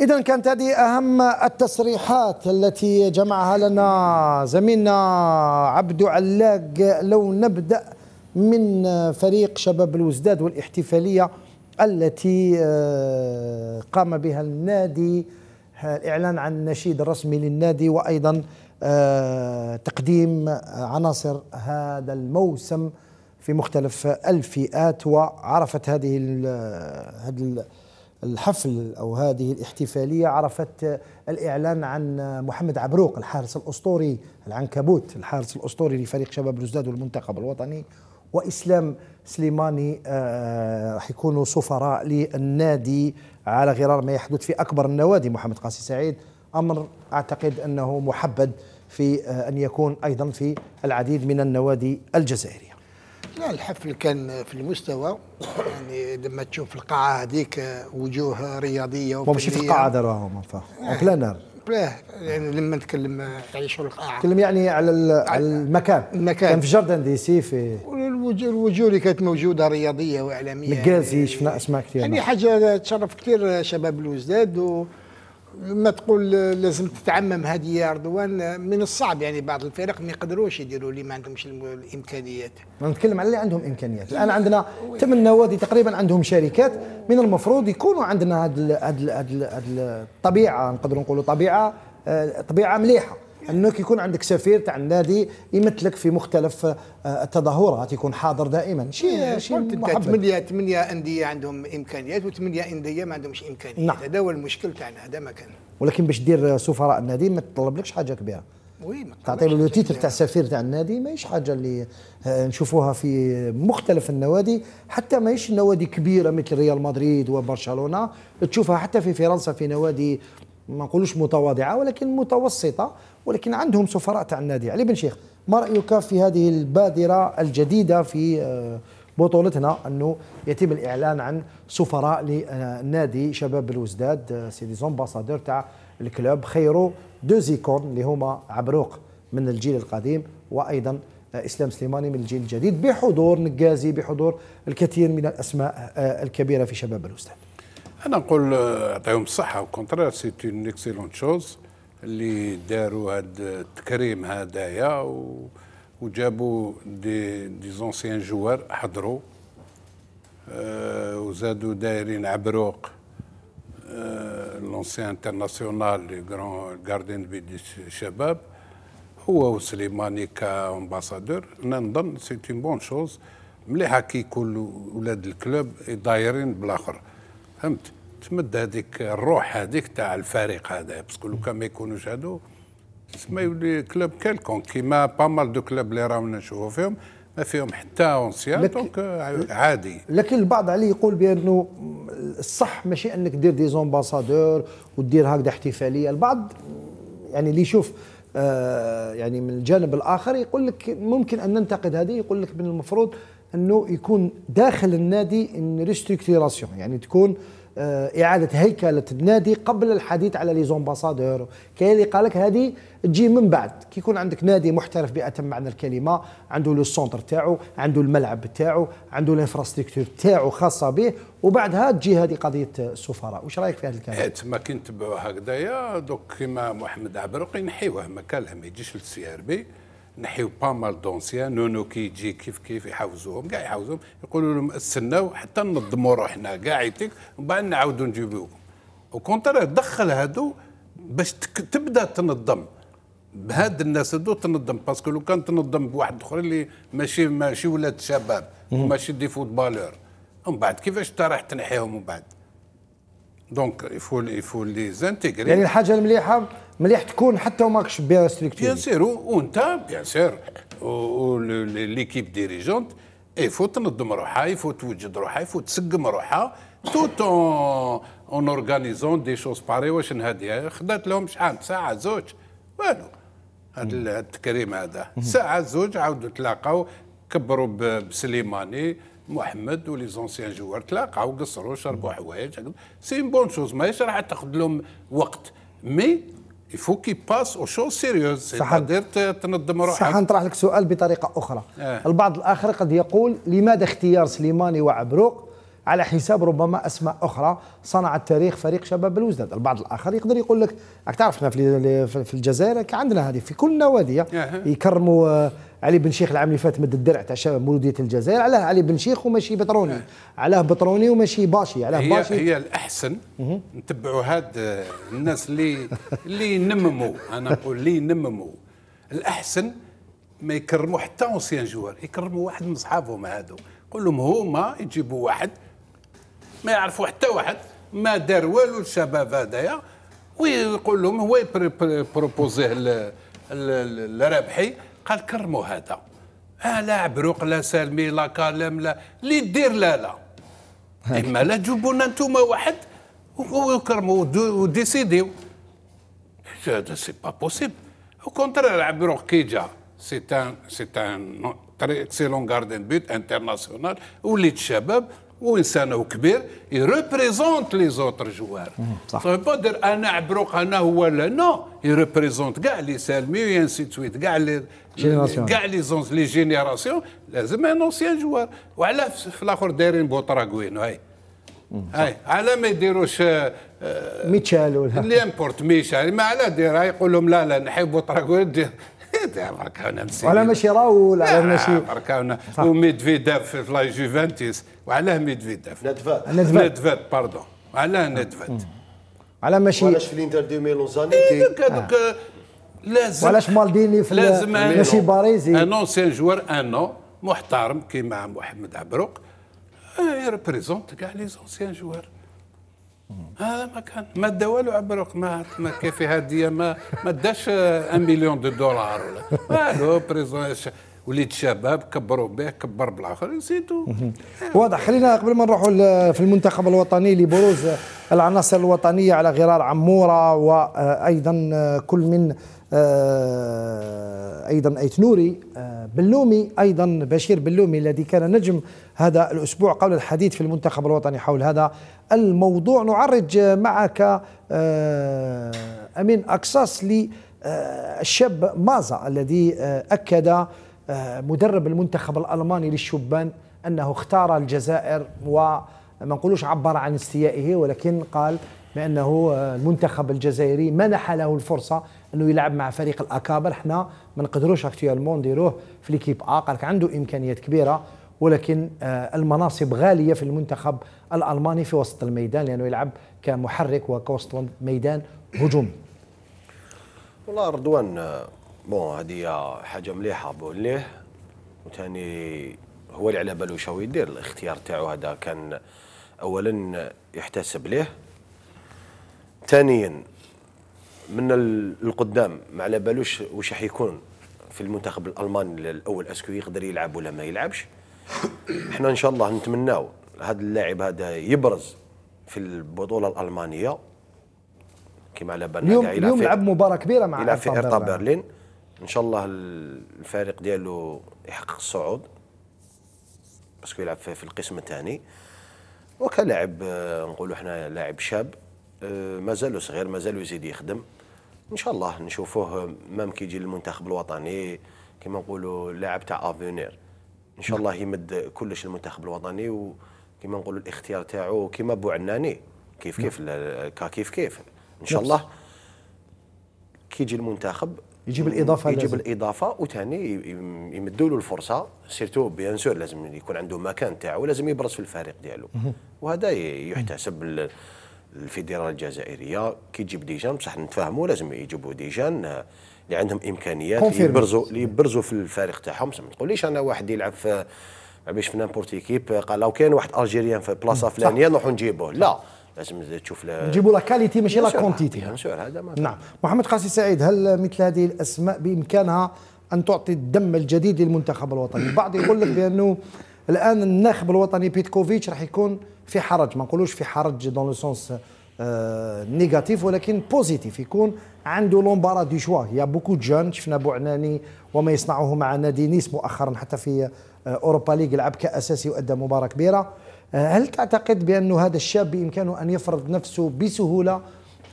إذا كانت هذه أهم التصريحات التي جمعها لنا زميلنا عبد علاق لو نبدأ من فريق شباب الوزداد والاحتفالية التي آه، قام بها النادي الإعلان عن النشيد الرسمي للنادي وأيضا آه، تقديم عناصر هذا الموسم في مختلف الفئات وعرفت هذه هذه الحفل أو هذه الاحتفالية عرفت الإعلان عن محمد عبروق الحارس الأسطوري العنكبوت الحارس الأسطوري لفريق شباب رزداد والمنتخب الوطني وإسلام سليماني آه، راح يكونوا سفراء للنادي على غرار ما يحدث في أكبر النوادي محمد قاسي سعيد أمر أعتقد أنه محبد في آه، أن يكون أيضا في العديد من النوادي الجزائرية لا الحفل كان في المستوى يعني لما تشوف القاعه هذيك وجوه رياضيه وفنيه ماشي في القاعه فا اون بلان بلاه يعني لما نتكلم يعني على شغل القاعه نتكلم يعني على على المكان المكان كان في جاردن دي سي في الوجوه اللي كانت موجوده رياضيه واعلاميه مكازي شفنا اسماء كثير يعني حاجه تشرف كثير شباب الوزداد و لما تقول لازم تتعمم هذه يا رضوان من الصعب يعني بعض الفرق ما يقدروش يديروا اللي ما عندهمش الامكانيات نتكلم على اللي عندهم امكانيات الان عندنا ثمان نوادي تقريبا عندهم شركات من المفروض يكونوا عندنا هذه الطبيعه نقدروا نقولوا طبيعه آه، طبيعه مليحه انك يكون عندك سفير تاع النادي يمثلك في مختلف آه، التظاهرات يكون حاضر دائما شيء إيه، شيء محبب ثمانيه ثمانيه انديه عندهم امكانيات وثمانيه انديه ما عندهمش امكانيات نعم. هذا هو المشكل تاعنا هذا ما كان ولكن باش دير سفراء النادي ما تطلبلكش حاجه كبيره وي تعطي له تيتر تاع سفير تاع النادي ماهيش حاجه اللي آه، نشوفوها في مختلف النوادي حتى ماهيش نوادي كبيره مثل ريال مدريد وبرشلونه تشوفها حتى في فرنسا في نوادي ما نقولوش متواضعه ولكن متوسطه ولكن عندهم سفراء تاع النادي علي بن شيخ ما رايك في هذه البادره الجديده في آه، بطولتنا انه يتم الاعلان عن سفراء لنادي شباب الوزداد آه، سي دي زومباسادور تاع الكلوب خيرو دو زيكورن اللي هما عبروق من الجيل القديم وايضا آه، اسلام سليماني من الجيل الجديد بحضور نقازي بحضور الكثير من الاسماء الكبيره في شباب الوزداد انا نقول يعطيهم آه، الصحه وكونترير سي اون اكسيلونت شوز اللي داروا هاد التكريم هدايا و... وجابوا دي دي زونسيان جوار حضروا آه وزادوا دايرين عبروق آه لونسيان انترناسيونال لي غران غاردين دي الشباب هو وسليماني كامباسادور انا نظن سي اون بون شوز مليحه كي يكون ولاد الكلوب دايرين بالاخر فهمت تمد هذيك الروح هذيك تاع الفريق هذا باسكو لو كان ما يكونوش هادو تسمى يولي كلوب كيلكون كيما با مال دو كلوب اللي رانا نشوفوا فيهم ما فيهم حتى اونسيان دونك عادي لكن البعض عليه يقول بانه الصح ماشي انك دير دي زومباسادور ودير هكذا احتفاليه البعض يعني اللي يشوف آه يعني من الجانب الاخر يقول لك ممكن ان ننتقد هذه يقول لك من المفروض انه يكون داخل النادي ان ريستركتيراسيون يعني تكون آه، إعادة هيكلة النادي قبل الحديث على لي زومباسادور كاين اللي لك هذه تجي من بعد كي يكون عندك نادي محترف بأتم معنى الكلمة عنده لو سونتر تاعو عنده الملعب تاعو عنده الانفراستركتور تاعو خاصة به وبعدها تجي هذه قضية السفراء آه، واش رايك في هذا الكلام؟ إيه، تما كي نتبعوا هكذايا دوك كيما محمد عبرقي نحيوه مكانه ما يجيش للسي ار بي نحيو بامال دونسيا نونو كي يجي كيف كيف يحوزوهم كاع يحوزوهم يقولوا لهم استناو حتى ننظموا روحنا كاع يتيك ومن بعد نعاودوا نجيبوكم وكونتر دخل هادو باش تبدا تنظم بهاد الناس هادو تنظم باسكو لو كان تنظم بواحد اخر اللي ماشي ماشي ولاد شباب وماشي دي فوتبالور ومن بعد كيفاش انت راح تنحيهم من بعد دونك يفول يفول لي زانتيغري يعني الحاجه المليحه مليح تكون حتى وماكش بيان ستريكتوري بيان سير وانت بيان سير ليكيب ديريجونت يفو تنظم روحها يفو توجد روحها يفو تسقم روحها توت اون اورغانيزون دي شوز باري واش نهدي خدات لهم شحال ساعه زوج والو هذا التكريم هذا ساعه زوج عاودوا تلاقاو كبروا بسليماني محمد ولي زونسيان جوار تلاقاو قصروا شربوا حوايج سي بون شوز ماهيش راح تاخذ لهم وقت مي يفو كي باس او شو سيريوز تقدر تنظم روحك صح نطرح لك سؤال بطريقه اخرى آه. البعض الاخر قد يقول لماذا اختيار سليماني وعبروق على حساب ربما اسماء اخرى صنعت تاريخ فريق شباب الوزداد البعض الاخر يقدر يقول لك راك تعرفنا في الجزائر عندنا هذه في كل نوادي آه. يكرموا علي بن شيخ العام اللي فات مد الدرع تاع شباب مولوديه الجزائر علاه علي بن شيخ وماشي بطروني علاه بطروني وماشي باشي علاه هي باشي هي الاحسن نتبعوا هاد الناس اللي اللي ينمموا انا نقول اللي ينمموا الاحسن ما يكرموا حتى اونسيان جوار يكرموا واحد من صحابهم هادو قول لهم هما يجيبوا واحد ما يعرفوا حتى واحد ما دار والو الشباب هذايا ويقول لهم هو يبروبوزيه الرابحي قال كرموا هذا آه لا عبروق لا سالمي لا كالم لا اللي دير لا لا اما لا تجيبونا انتوما واحد وكرموا وديسيديو هذا سي با بوسيبل او كونترير عبروق كي جا سي ان سي ان تري اكسيلون غاردين بيت انترناسيونال وليد شباب وانسانه كبير يريبريزونت لي زوتر جوار صح با دير انا عبروق انا هو لا نو يريبريزونت كاع لي سالمي وينسي تويت كاع لي كاع لي زونز لي جينيراسيون لازم ان اونسيان جوار وعلاه في الاخر دايرين بوطراكوين هاي هاي على ما يديروش ميتشال ولا امبورت ميشال ما على دير يقول لهم لا لا نحب طراكوين زاد برك رانا ولا ماشي راول على ماشي بركاونا وميدفيداف في لا جوفنتيس وعلاه ميدفيداف ندفات ندفات باردون علاه ندفات على ماشي علاش في الانتر دو ميلون زانيتي هذوك لازم علاش مالديني في لازم ماشي باريزي ان اونسيان جوار ان محترم كيما محمد عبروق يريبريزونت كاع لي زونسيان جوار هذا ما كان ما دا والو عبروك ما ما كافي هديه ما ما داش ان مليون دو دولار ولا والو بريزون وليد شباب كبروا به كبر بالاخر نسيتو واضح خلينا قبل ما نروحوا في المنتخب الوطني لبروز العناصر الوطنيه على غرار عموره وايضا كل من آه، ايضا ايت نوري آه، بلومي ايضا بشير بلومي الذي كان نجم هذا الاسبوع قبل الحديث في المنتخب الوطني حول هذا الموضوع نعرج معك آه، امين اكساس للشاب مازا الذي اكد آه، مدرب المنتخب الالماني للشبان انه اختار الجزائر وما نقولوش عبر عن استيائه ولكن قال بانه آه، المنتخب الجزائري منح له الفرصه انه يلعب مع فريق الاكابر حنا ما نقدروش اكتويلمون نديروه في ليكيب ا قالك عنده امكانيات كبيره ولكن آه، المناصب غاليه في المنتخب الالماني في وسط الميدان لانه يلعب كمحرك وكوسط ميدان هجومي والله رضوان بون هذه حاجه مليحه ليه وثاني هو اللي على بالو شنو يدير الاختيار تاعو هذا كان اولا يحتسب ليه ثانيا من القدام ما على بالوش واش راح يكون في المنتخب الالماني الاول اسكو يقدر يلعب ولا ما يلعبش احنا ان شاء الله نتمناو هذا اللاعب هذا يبرز في البطوله الالمانيه كما على بالنا اليوم اليوم لعب مباراه كبيره مع يلعب في ارتا برلين. ان شاء الله الفريق ديالو يحقق الصعود باسكو يلعب في القسم الثاني وكلاعب آه، نقولوا حنا لاعب شاب آه، مازالو صغير مازالو يزيد يخدم ان شاء الله نشوفوه آه، مام كيجي للمنتخب الوطني كما نقولوا لاعب تاع افونير ان شاء الله يمد كلش المنتخب الوطني وكما نقولوا الاختيار تاعو كما بو عناني كيف كيف كا نعم. كيف كيف ان شاء نعم. الله كيجي المنتخب يجيب الاضافه يجيب لازم. الاضافه وثاني يمدوا له الفرصه سيرتو بيان سور لازم يكون عنده مكان تاعه ولازم يبرز في الفريق ديالو وهذا يحتسب الفيدرال الجزائريه كي تجيب دي جان بصح نتفاهموا لازم يجيبوا دي جان اللي عندهم امكانيات يبرزوا اللي يبرزوا في الفريق تاعهم ما تقوليش انا واحد يلعب في باش في نامبورت ايكيب قال لو كان واحد الجيريان في بلاصه فلانيه نروحوا نجيبوه لا لازم تشوف نجيبوا لا كاليتي ماشي لا كونتيتي نعم محمد قاسي سعيد هل مثل هذه الاسماء بامكانها ان تعطي الدم الجديد للمنتخب الوطني البعض يقول لك بانه الان الناخب الوطني بيتكوفيتش راح يكون في حرج ما نقولوش في حرج دون لو سونس آه، نيجاتيف ولكن بوزيتيف يكون عنده لومبارا دي شوا يا بوكو جون شفنا بوعناني وما يصنعه مع نادي نيس مؤخرا حتى في آه، اوروبا ليغ لعب كاساسي وادى مباراه كبيره آه، هل تعتقد بأن هذا الشاب بإمكانه أن يفرض نفسه بسهولة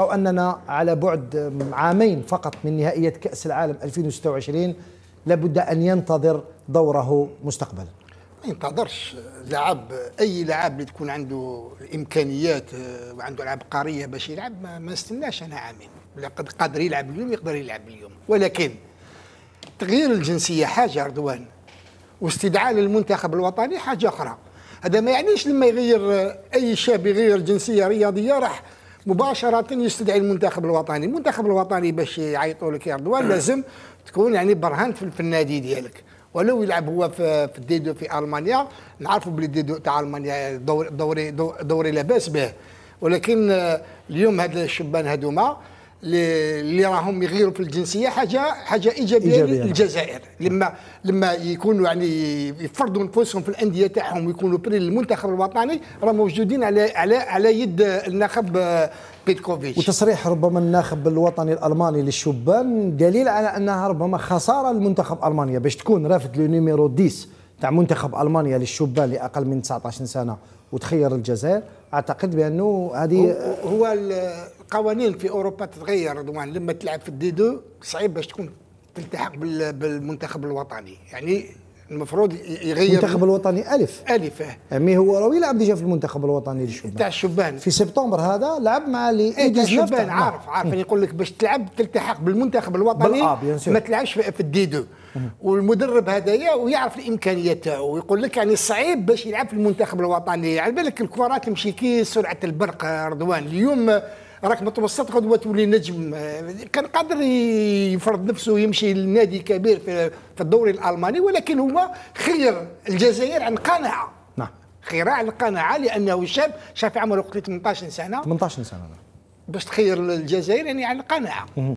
أو أننا على بعد عامين فقط من نهائية كأس العالم 2026 لابد أن ينتظر دوره مستقبلاً ما ينتظرش لاعب اي لاعب اللي تكون عنده الامكانيات آه، وعنده العاب قاريه باش يلعب ما, ما نستناش انا عامين قد قادر يلعب اليوم يقدر يلعب اليوم ولكن تغيير الجنسيه حاجه رضوان واستدعاء للمنتخب الوطني حاجه اخرى هذا ما يعنيش لما يغير آه، اي شاب يغير جنسيه رياضيه راح مباشره يستدعي المنتخب الوطني المنتخب الوطني باش يعيطوا لك يا رضوان لازم تكون يعني برهنت في النادي ديالك ولو يلعب هو في في دي دو في المانيا نعرفوا بلي دي دو تاع المانيا دوري دوري دوري لاباس به ولكن آه، اليوم هاد الشبان هذوما اللي راهم يغيروا في الجنسيه حاجه حاجه ايجابيه, إيجابية للجزائر لما لما يكونوا يعني يفرضوا نفوسهم في الانديه تاعهم ويكونوا بري للمنتخب الوطني راه موجودين على على على يد الناخب آه، بيتكوفيتش وتصريح ربما الناخب الوطني الالماني للشبان دليل على انها ربما خساره لمنتخب المانيا باش تكون رافد لو نيميرو 10 تاع منتخب المانيا للشبان لاقل من 19 سنه وتخير الجزائر اعتقد بانه هذه هو قوانين في اوروبا تتغير رضوان لما تلعب في الدي دو صعيب باش تكون تلتحق بالمنتخب الوطني يعني المفروض يغير المنتخب الوطني الف الف اه. مي هو راه يلعب ديجا في المنتخب الوطني للشبان تاع الشبان في سبتمبر هذا لعب مع لي اي الشبان عارف عارف يعني يقول لك باش تلعب تلتحق بالمنتخب الوطني ما تلعبش في الدي دو والمدرب هذايا ويعرف الامكانيات تاعو ويقول لك يعني صعيب باش يلعب في المنتخب الوطني على يعني بالك الكرات تمشي كي سرعه البرق رضوان اليوم راك متوسط غدوه تولي نجم كان قادر يفرض نفسه يمشي لنادي كبير في الدوري الالماني ولكن هو خير الجزائر عن قناعه نعم خير عن قناعه لانه شاب شاف عمره 18 سنه 18 سنه باش تخير الجزائر يعني عن القناعه